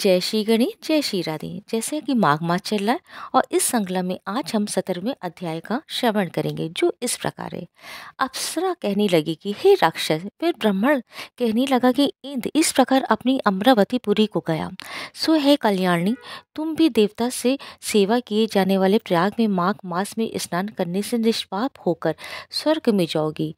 जय श्री गणेश जय श्री राधे जैसे कि माघ मास चल रहा है और इस श्रृंखला में आज हम सत्रहवें अध्याय का श्रवण करेंगे जो इस प्रकार है अप्सरा कहने लगी कि हे राक्षस फिर ब्राह्मण कहने लगा कि इंद्र इस प्रकार अपनी अमरावती पुरी को गया सो है कल्याणी तुम भी देवता से सेवा किए जाने वाले प्रयाग में माघ मास में स्नान करने से निष्पाप होकर स्वर्ग में जाओगी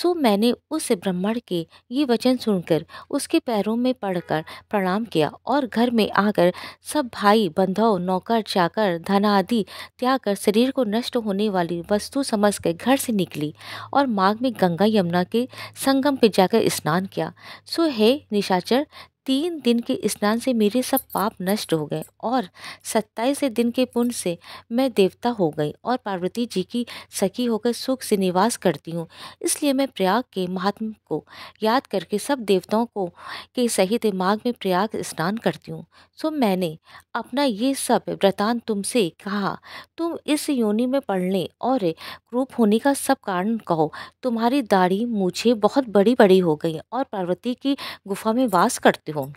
सो मैंने उस ब्राह्मण के ये वचन सुनकर उसके पैरों में पढ़कर प्रणाम किया और घर में आकर सब भाई बंधव नौकर चाकर धन आदि त्याग कर शरीर को नष्ट होने वाली वस्तु समझ कर घर से निकली और माघ में गंगा यमुना के संगम पर जाकर स्नान किया सो हे निशाचर तीन दिन के स्नान से मेरे सब पाप नष्ट हो गए और सत्ताईस दिन के पुण्य से मैं देवता हो गई और पार्वती जी की सखी होकर सुख से निवास करती हूँ इसलिए मैं प्रयाग के महात्म को याद करके सब देवताओं को के सही दिमाग में प्रयाग स्नान करती हूँ सो मैंने अपना ये सब व्रतान तुमसे कहा तुम इस योनि में पढ़ने और क्रूप होने का सब कारण कहो तुम्हारी दाढ़ी मुझे बहुत बड़ी बड़ी हो गई और पार्वती की गुफा में वास करती हो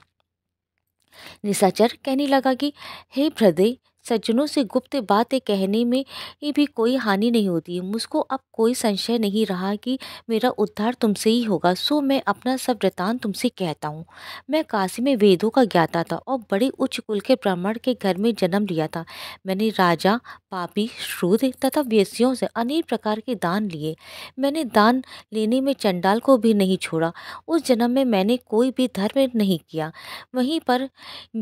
निशाचर कहने लगा कि हे भ्रदय सज्जनों से गुप्त बातें कहने में भी कोई हानि नहीं होती मुझको अब कोई संशय नहीं रहा कि मेरा उद्धार तुमसे ही होगा सो मैं अपना सब वृतान तुमसे कहता हूँ मैं काशी में वेदों का ज्ञाता था और बड़े उच्च कुल के ब्राह्मण के घर में जन्म लिया था मैंने राजा पापी श्रूद तथा व्यसियों से अनेक प्रकार के दान लिए मैंने दान लेने में चंडाल को भी नहीं छोड़ा उस जन्म में मैंने कोई भी धर्म नहीं किया वहीं पर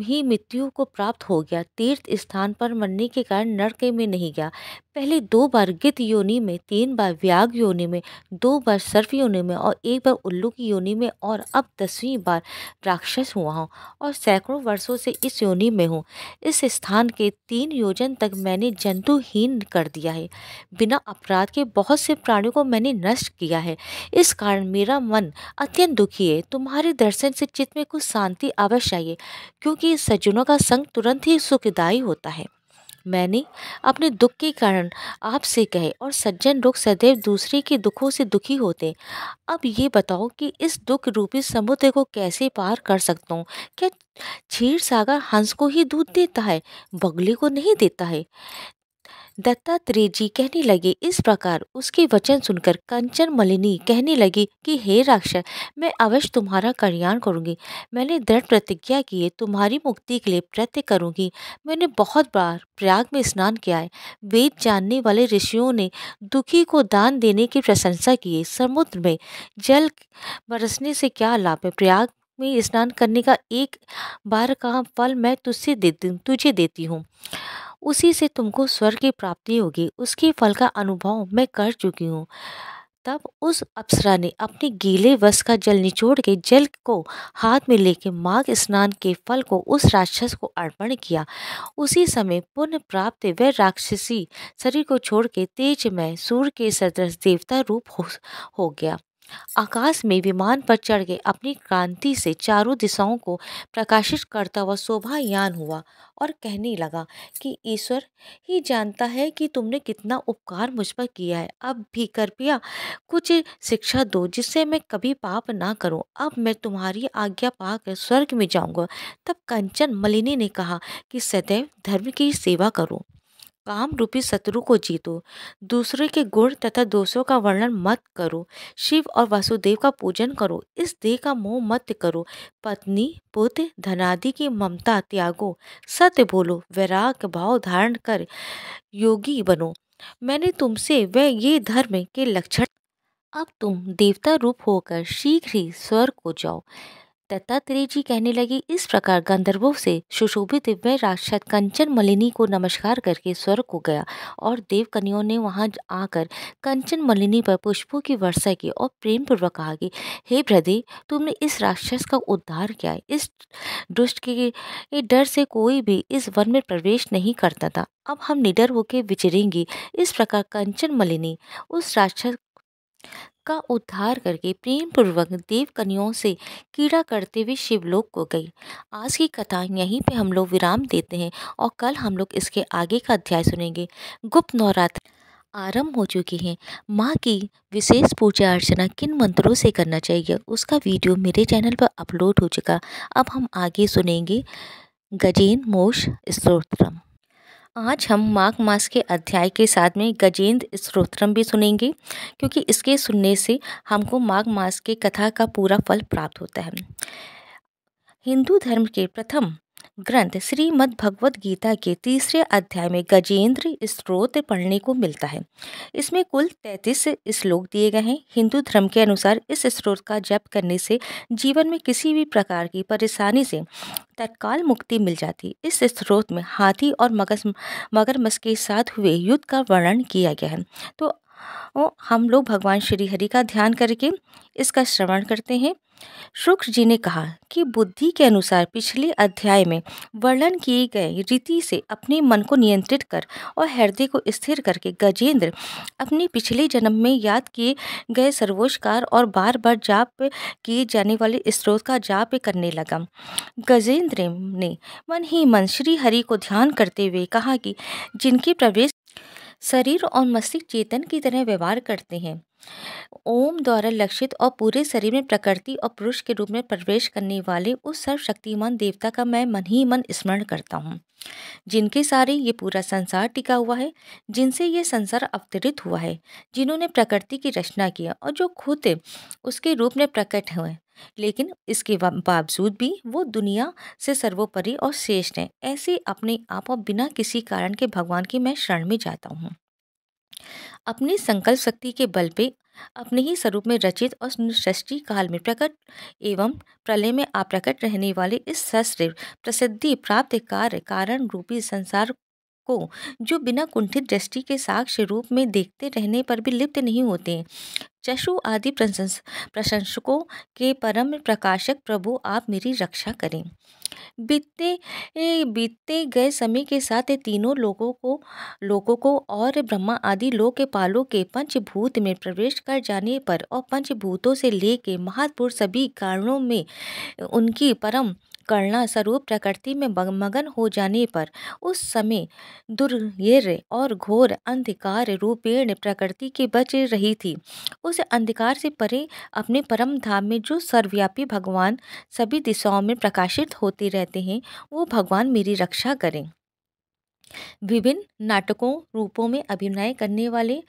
ही मृत्यु को प्राप्त हो गया तीर्थ स्थान पर मरने के कारण नरक में नहीं गया पहले दो बार गिद्ध योनि में तीन बार व्याग योनि में दो बार सर्फ योनि में और एक बार उल्लू की योनि में और अब दसवीं बार राक्षस हुआ हूँ और सैकड़ों वर्षों से इस योनि में हूँ इस स्थान के तीन योजन तक मैंने जंतुहीन कर दिया है बिना अपराध के बहुत से प्राणियों को मैंने नष्ट किया है इस कारण मेरा मन अत्यंत दुखी है तुम्हारे दर्शन से चित्त में कुछ शांति अवश्य चाहिए क्योंकि सज्जनों का संग तुरंत ही सुखदायी होता है मैंने अपने दुख के कारण आपसे कहे और सज्जन लोग सदैव दूसरे के दुखों से दुखी होते अब ये बताओ कि इस दुख रूपी समुद्र को कैसे पार कर सकता हूँ क्या क्षीर सागर हंस को ही दूध देता है बगले को नहीं देता है दत्तात्रेय जी कहने लगे इस प्रकार उसके वचन सुनकर कंचन मलिनी कहने लगी कि हे राक्षस मैं अवश्य तुम्हारा कल्याण करूंगी मैंने दृढ़ प्रतिज्ञा की है तुम्हारी मुक्ति के लिए प्रयत्न करूंगी मैंने बहुत बार प्रयाग में स्नान किया है वेद जानने वाले ऋषियों ने दुखी को दान देने की प्रशंसा की समुद्र में जल बरसने से क्या लाभ है प्रयाग में स्नान करने का एक बार का फल मैं तुझसे दे तुझे देती हूँ उसी से तुमको स्वर की प्राप्ति होगी उसके फल का अनुभव मैं कर चुकी हूँ तब उस अप्सरा ने अपने गीले वस का जल निचोड़ के जल को हाथ में लेके माघ स्नान के फल को उस राक्षस को अर्पण किया उसी समय पुनः प्राप्त वह राक्षसी शरीर को छोड़ के तेजमय सूर्य के सदृश देवता रूप हो, हो गया आकाश में विमान पर चढ़ गए अपनी क्रांति से चारों दिशाओं को प्रकाशित करता हुआ शोभायान हुआ और कहने लगा कि ईश्वर ही जानता है कि तुमने कितना उपकार मुझ पर किया है अब भी कृपया कुछ शिक्षा दो जिससे मैं कभी पाप ना करूं अब मैं तुम्हारी आज्ञा पाकर स्वर्ग में जाऊंगा तब कंचन मलिनी ने कहा कि सदैव धर्म की सेवा करूँ काम रूपी शत्रु को जीतो दूसरे के गुण तथा दोषों का वर्णन मत करो शिव और वासुदेव का पूजन करो इस देह का मोह मत करो पत्नी पुत्र धनादि की ममता त्यागो सत्य बोलो वैराग भाव धारण कर योगी बनो मैंने तुमसे वे ये धर्म के लक्षण अब तुम देवता रूप होकर शीघ्र ही स्वर को जाओ दत्तात्रेय जी कहने लगी इस प्रकार गंधर्वों से सुशोभित दिव्य राक्षस कंचन मलिनी को नमस्कार करके स्वर्ग को गया और देवकनियों ने वहां आकर कंचन मलिनी पर पुष्पों की वर्षा की और प्रेम पूर्वक कहा कि हे भ्रदे तुमने इस राक्षस का उद्धार किया इस दुष्ट के डर से कोई भी इस वन में प्रवेश नहीं करता था अब हम निडर होकर विचरेंगे इस प्रकार कंचन मलिनी उस राक्षस का उद्धार करके प्रेम पूर्वक देवकनियों से कीड़ा करते हुए शिवलोक को गई आज की कथा यहीं पे हम लोग विराम देते हैं और कल हम लोग इसके आगे का अध्याय सुनेंगे गुप्त नवरात्र आरंभ हो चुकी हैं माँ की विशेष पूजा अर्चना किन मंत्रों से करना चाहिए उसका वीडियो मेरे चैनल पर अपलोड हो चुका अब हम आगे सुनेंगे गजेन मोश स्त्रोत्रम आज हम माघ मास के अध्याय के साथ में गजेंद्र स्त्रोत्रम भी सुनेंगे क्योंकि इसके सुनने से हमको माघ मास के कथा का पूरा फल प्राप्त होता है हिंदू धर्म के प्रथम ग्रंथ श्रीमद् भगवद गीता के तीसरे अध्याय में गजेंद्र स्त्रोत पढ़ने को मिलता है इसमें कुल तैंतीस श्लोक दिए गए हैं हिंदू धर्म के अनुसार इस स्त्रोत का जप करने से जीवन में किसी भी प्रकार की परेशानी से तत्काल मुक्ति मिल जाती इस स्त्रोत में हाथी और मगस मगरमस के साथ हुए युद्ध का वर्णन किया गया है तो और हम लोग भगवान श्री हरि का ध्यान करके इसका श्रवण करते हैं शुक्र जी ने कहा कि बुद्धि के अनुसार पिछले अध्याय में वर्णन किए गए रीति से अपने मन को नियंत्रित कर और हृदय को स्थिर करके गजेंद्र अपने पिछले जन्म में याद किए गए सर्वोच्चकार और बार बार जाप किए जाने वाले स्रोत का जाप करने लगा गजेंद्र ने मन ही मन श्री हरि को ध्यान करते हुए कहा कि जिनके प्रवेश शरीर और मस्तिष्क चेतन की तरह व्यवहार करते हैं ओम द्वारा लक्षित और पूरे शरीर में प्रकृति और पुरुष के रूप में प्रवेश करने वाले उस सर्वशक्तिमान देवता का मैं मन ही मन स्मरण करता हूँ जिनके सारे ये पूरा संसार टिका हुआ है जिनसे ये संसार अवतरित हुआ है जिन्होंने प्रकृति की रचना किया और जो खुद उसके रूप में प्रकट हुए लेकिन इसके बावजूद भी वो दुनिया से सर्वोपरि और श्रेष्ठ हैं ऐसे अपने आप और बिना किसी कारण के भगवान की मैं शरण में जाता हूँ अपनी संकल्प शक्ति के बल पे अपने ही स्वरूप में रचित और सृष्टि काल में प्रकट एवं प्रलय में अप्रकट रहने वाले इस सस्त्र प्रसिद्धि प्राप्त कार्य कारण रूपी संसार को जो बिना कुंठित दृष्टि के साक्ष्य रूप में देखते रहने पर भी लिप्त नहीं होते चशु आदि प्रशंस प्रशंसकों के परम प्रकाशक प्रभु आप मेरी रक्षा करें बीतते बीतते गए समय के साथ तीनों लोगों को लोगों को और ब्रह्मा आदि लोक पालों के पंचभूत में प्रवेश कर जाने पर और पंचभूतों से लेके महापुरुष सभी कारणों में उनकी परम करना स्वरूप प्रकृति में मगन हो जाने पर उस समय दुर्यर और घोर अंधकार रूपेण प्रकृति के बच रही थी उस अंधकार से परे अपने परम धाम में जो सर्वव्यापी भगवान सभी दिशाओं में प्रकाशित होते रहते हैं वो भगवान मेरी रक्षा करें विभिन्न नाटकों रूपों में अभिनय करने वाले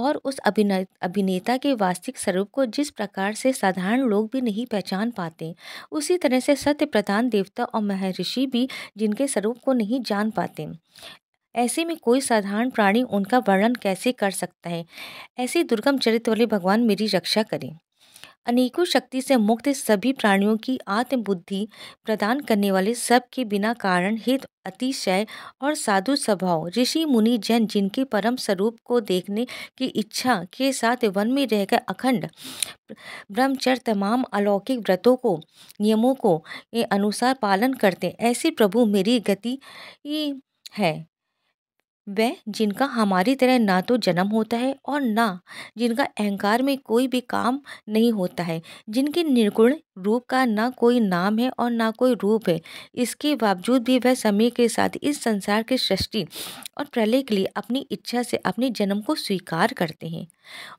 और उस अभिनय अभिनेता के वास्तविक स्वरूप को जिस प्रकार से साधारण लोग भी नहीं पहचान पाते उसी तरह से सत्य प्रधान देवता और महर्षि भी जिनके स्वरूप को नहीं जान पाते ऐसे में कोई साधारण प्राणी उनका वर्णन कैसे कर सकता है ऐसे दुर्गम चरित्र वाले भगवान मेरी रक्षा करें अनेकों शक्ति से मुक्त सभी प्राणियों की आत्मबुद्धि प्रदान करने वाले सब के बिना कारण हित अतिशय और साधु स्वभाव ऋषि मुनि जैन जिनके परम स्वरूप को देखने की इच्छा के साथ वन में रहकर अखंड ब्रह्मचर तमाम अलौकिक व्रतों को नियमों को अनुसार पालन करते ऐसे प्रभु मेरी गति है वह जिनका हमारी तरह ना तो जन्म होता है और ना जिनका अहंकार में कोई भी काम नहीं होता है जिनके निर्गुण रूप का ना कोई नाम है और ना कोई रूप है इसके बावजूद भी वह समय के साथ इस संसार की सृष्टि और प्रलय के लिए अपनी इच्छा से अपने जन्म को स्वीकार करते हैं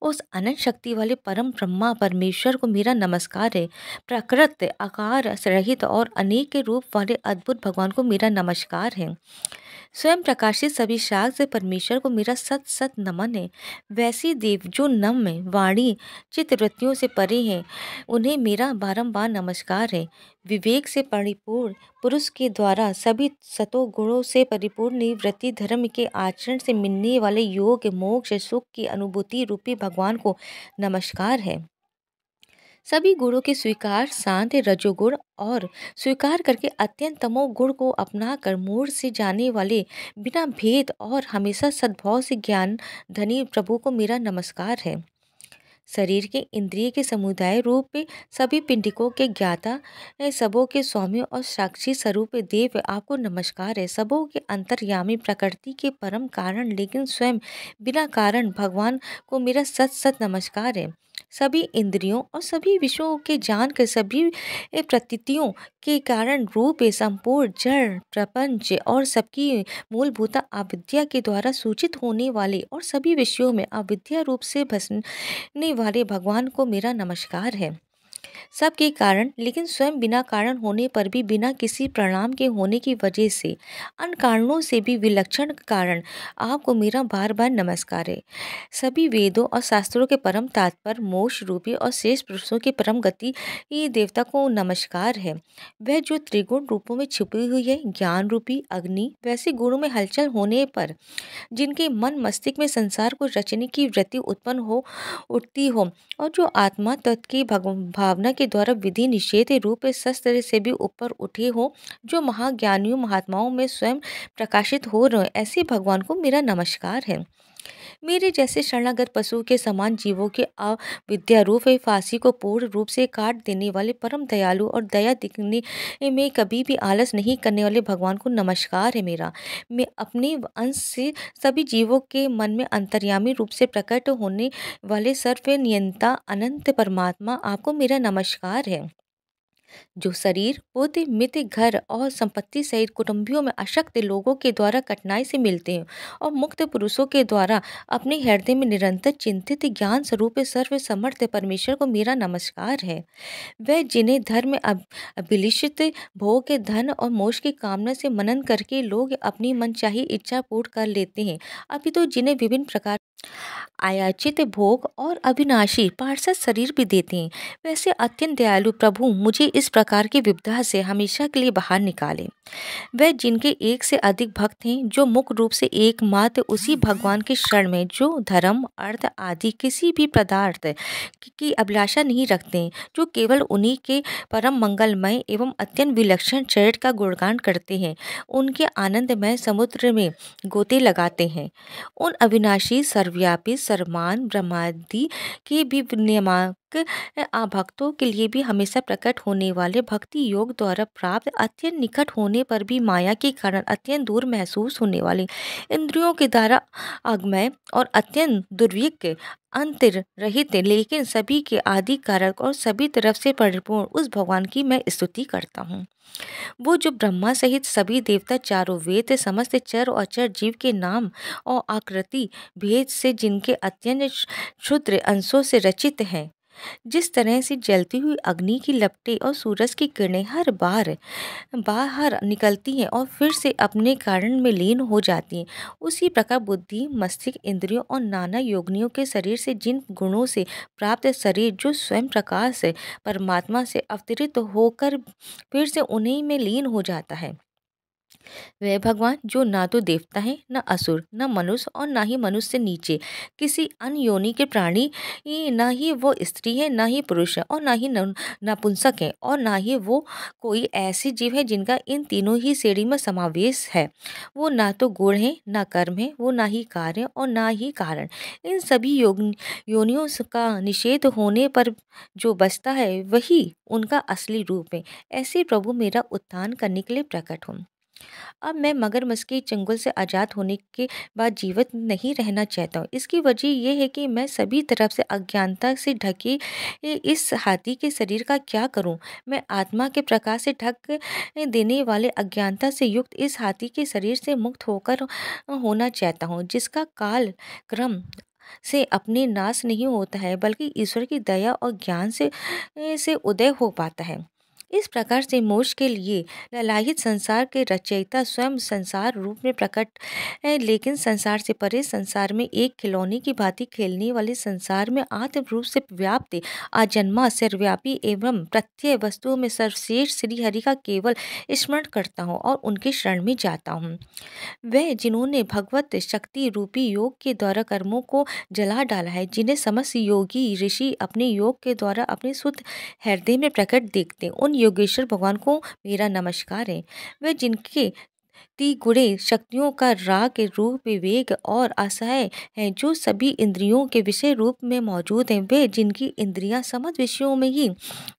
उस अनंत शक्ति वाले परम ब्रह्मा परमेश्वर को मेरा नमस्कार है प्रकृत आकार रहित और अनेक के रूप वाले अद्भुत भगवान को मेरा नमस्कार है स्वयं प्रकाशित सभी शाख से परमेश्वर को मेरा सत सत नमन है वैसी देव जो नम में वाणी चित्रवृत्तियों से परे हैं उन्हें मेरा बारंबार नमस्कार है विवेक से परिपूर्ण पुरुष के द्वारा सभी सतो गुणों से परिपूर्ण निवृत्ति धर्म के आचरण से मिलने वाले योग मोक्ष सुख की अनुभूति रूपी भगवान को नमस्कार है सभी गुणों के स्वीकार शांत रजोगुण और स्वीकार करके अत्यंत गुण को अपना कर मूर से जाने वाले बिना भेद और हमेशा सद्भाव से ज्ञान धनी प्रभु को मेरा नमस्कार है शरीर के इंद्रिय के समुदाय रूप सभी पिंडिकों के ज्ञाता सबों के स्वामी और साक्षी स्वरूप देव आपको नमस्कार है सबों के अंतर्यामी प्रकृति के परम कारण लेकिन स्वयं बिना कारण भगवान को मेरा सत सत नमस्कार है सभी इंद्रियों और सभी विषयों के जान के सभी प्रतीतियों के कारण रूप संपूर्ण जड़ प्रपंच और सबकी मूलभूत अविद्या के द्वारा सूचित होने वाले और सभी विषयों में अविद्या रूप से भसने वाले भगवान को मेरा नमस्कार है सब के कारण लेकिन स्वयं बिना कारण होने पर भी बिना किसी प्रणाम के होने की वजह से अन्य कारणों से भी विलक्षण कारण आपको मेरा बार बार नमस्कार है सभी वेदों और शास्त्रों के परम तात्पर्य मोक्ष रूपी और शेष पुरुषों की परम गति ये देवता को नमस्कार है वह जो त्रिगुण रूपों में छिपी हुई है ज्ञान रूपी अग्नि वैसे गुणों में हलचल होने पर जिनके मन मस्तिष्क में संसार को रचने की वृत्ति उत्पन्न हो उठती हो और जो आत्मा तत्व की भाव भावना के द्वारा विधि निषेध रूप शस्त्र से भी ऊपर उठे हो जो महाज्ञानियों महात्माओं में स्वयं प्रकाशित हो रहे ऐसे भगवान को मेरा नमस्कार है मेरे जैसे शरणागत पशु के समान जीवों के अविद्यारूप फांसी को पूर्ण रूप से काट देने वाले परम दयालु और दया दिखने में कभी भी आलस नहीं करने वाले भगवान को नमस्कार है मेरा मैं अपने अंश से सभी जीवों के मन में अंतर्यामी रूप से प्रकट होने वाले सर्व नियंता अनंत परमात्मा आपको मेरा नमस्कार है जो शरीर पुत्र मित्र घर और संपत्ति सहित कुटुंबियों में अशक्त लोगों के द्वारा कठिनाई से मिलते हैं और मुक्त पुरुषों के द्वारा अपने हृदय में निरंतर चिंतित ज्ञान स्वरूप सर्व समर्थ परमेश्वर को मेरा नमस्कार है वह जिन्हें धर्म अभिलिषित भोग के धन और मोक्ष की कामना से मनन करके लोग अपनी मनचाही इच्छा पूर्ण कर लेते हैं अभी तो जिन्हें विभिन्न प्रकार आयाचित भोग और अविनाशी पार्षद शरीर भी देते हैं वैसे अत्यंत दयालु प्रभु मुझे इस प्रकार की विविधा से हमेशा के लिए बाहर निकालें वह जिनके एक से अधिक भक्त हैं जो मुख्य रूप से एकमात्र उसी भगवान के शरण में जो धर्म अर्थ आदि किसी भी पदार्थ की अभिलाषा नहीं रखते जो केवल उन्हीं के परम मंगलमय एवं अत्यंत विलक्षण चरित का गुणगान करते हैं उनके आनंदमय समुद्र में गोते लगाते हैं उन अविनाशी सर्व सर्वव्यापी सर्मान ब्रह्मादि की भी नियमा एक भक्तों के लिए भी हमेशा प्रकट होने वाले भक्ति योग द्वारा प्राप्त अत्यंत निकट होने पर भी माया के कारण अत्यंत दूर महसूस होने वाले इंद्रियों के द्वारा अगमय और अत्यंत दुर्विक अंतर रहित लेकिन सभी के आदि कारक और सभी तरफ से परिपूर्ण उस भगवान की मैं स्तुति करता हूँ वो जो ब्रह्मा सहित सभी देवता चारों वेद समस्त चर और अचर जीव के नाम और आकृति भेद से जिनके अत्यंत क्षुद्र अंशों से रचित हैं जिस तरह से जलती हुई अग्नि की लपटें और सूरज की किरणें हर बार बाहर निकलती हैं और फिर से अपने कारण में लीन हो जाती हैं उसी प्रकार बुद्धि मस्तिष्क इंद्रियों और नाना योगनियों के शरीर से जिन गुणों से प्राप्त शरीर जो स्वयं प्रकाश परमात्मा से अवतरित होकर फिर से उन्हीं में लीन हो जाता है वह भगवान जो ना तो देवता है ना असुर न मनुष्य और ना ही मनुष्य से नीचे किसी अन्य योनि के प्राणी ना ही वो स्त्री है ना ही पुरुष है और ना ही नपुंसक है और ना ही वो कोई ऐसी जीव है जिनका इन तीनों ही श्रेणी में समावेश है वो ना तो गुण है ना कर्म है वो ना ही कार्य और ना ही कारण इन सभी योग योनियों का निषेध होने पर जो बचता है वही उनका असली रूप है ऐसे प्रभु मेरा उत्थान करने के लिए प्रकट हों अब मैं मगरमच्छ के चंगुल से आज़ाद होने के बाद जीवित नहीं रहना चाहता हूँ इसकी वजह यह है कि मैं सभी तरफ से अज्ञानता से ढकी इस हाथी के शरीर का क्या करूँ मैं आत्मा के प्रकाश से ढक देने वाले अज्ञानता से युक्त इस हाथी के शरीर से मुक्त होकर होना चाहता हूँ जिसका काल क्रम से अपने नाश नहीं होता है बल्कि ईश्वर की दया और ज्ञान से से उदय हो पाता है इस प्रकार से मोक्ष के लिए ललाहित संसार के रचयिता स्वयं संसार रूप में प्रकट है लेकिन संसार से परे संसार में एक खिलौने की भांति खेलने वाले संसार में आत्म रूप से व्याप्त आजन्मा सर्वव्यापी एवं प्रत्यय वस्तुओं में सर्वश्रेष्ठ श्रीहरि का केवल स्मरण करता हूँ और उनके शरण में जाता हूँ वह जिन्होंने भगवत शक्ति रूपी योग के द्वारा कर्मों को जला डाला है जिन्हें समस्त योगी ऋषि अपने योग के द्वारा अपने शुद्ध हृदय में प्रकट देखते उन योगेश्वर भगवान को मेरा नमस्कार है वे जिनके ती गुणे शक्तियों का राग रूप विवेक और असह हैं जो सभी इंद्रियों के विषय रूप में मौजूद हैं वे जिनकी इंद्रियां समझ विषयों में ही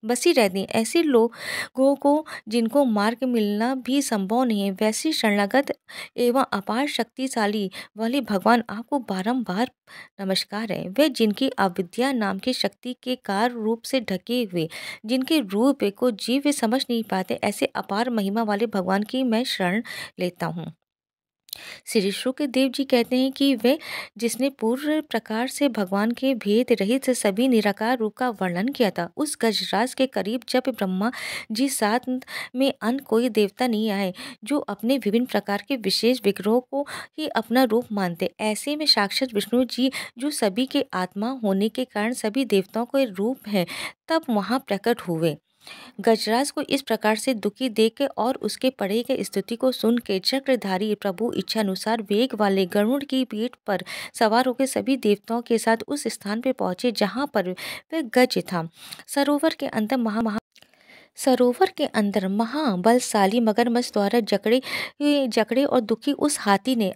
बसी रहती हैं ऐसे लोगों को जिनको मार्ग मिलना भी संभव नहीं है वैसी शरणागत एवं अपार शक्तिशाली वाले भगवान आपको बारम्बार नमस्कार है वे जिनकी अविद्या नाम की शक्ति के कार रूप से ढके हुए जिनके रूप को जीव समझ नहीं पाते ऐसे अपार महिमा वाले भगवान की मैं शरण लेता हूँ श्री शुक्र जी कहते हैं कि वे जिसने पूर्व प्रकार से भगवान के भेद रहित सभी निराकार रूप का वर्णन किया था उस गजराज के करीब जब ब्रह्मा जी साथ में अन्य कोई देवता नहीं आए जो अपने विभिन्न प्रकार के विशेष विग्रहों को ही अपना रूप मानते ऐसे में साक्षात विष्णु जी जो सभी के आत्मा होने के कारण सभी देवताओं के रूप हैं तब वहाँ प्रकट हुए गजराज को इस प्रकार से दुखी देख और उसके पड़े के स्थिति को सुन के चक्रधारी प्रभु इच्छानुसार वेग वाले गरुड़ की पीठ पर सवार होकर सभी देवताओं के साथ उस स्थान पर पहुंचे जहां पर वह गज था सरोवर के अंदर महा महा सरोवर के अंदर महाबलशाली मगरमच्छ द्वारा जकड़े जकड़े और दुखी उस हाथी ने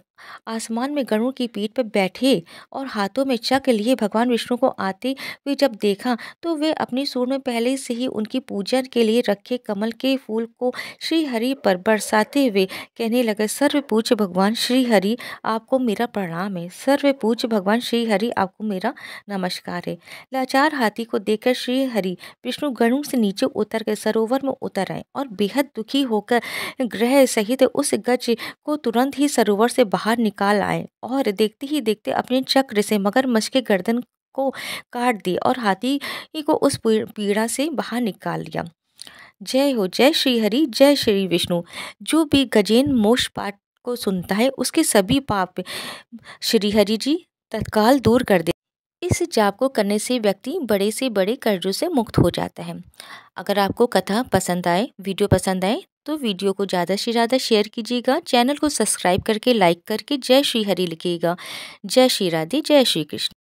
आसमान में गरुड़ की पीठ पर बैठे और हाथों में चक लिए भगवान विष्णु को आते हुए जब देखा तो वे अपनी सूर में पहले से ही उनकी पूजन के लिए रखे कमल के फूल को श्री हरि पर बरसाते हुए कहने लगे सर्व पूज्य भगवान श्री हरि आपको मेरा प्रणाम है सर्व पूज्य भगवान श्री हरि आपको मेरा नमस्कार है लाचार हाथी को देखकर श्री हरि विष्णु गरुड़ से नीचे उतर गए सरोवर में उतर आए और बेहद दुखी होकर ग्रह सहित उस गज को तुरंत ही सरोवर से बाहर बाहर निकाल आए और देखते ही देखते अपने चक्र से मगरमच्छ के गर्दन को काट दी और हाथी को उस पीड़ा से बाहर निकाल लिया जय हो जय श्री हरि जय श्री विष्णु जो भी गजेन मोक्ष पाठ को सुनता है उसके सभी पाप श्री हरि जी तत्काल दूर कर दे इस जाप को करने से व्यक्ति बड़े से बड़े कर्जों से मुक्त हो जाता है अगर आपको कथा पसंद आए वीडियो पसंद आए तो वीडियो को ज़्यादा से ज़्यादा शेयर कीजिएगा चैनल को सब्सक्राइब करके लाइक करके जय श्री हरि लिखिएगा जय श्री राधे जय श्री कृष्ण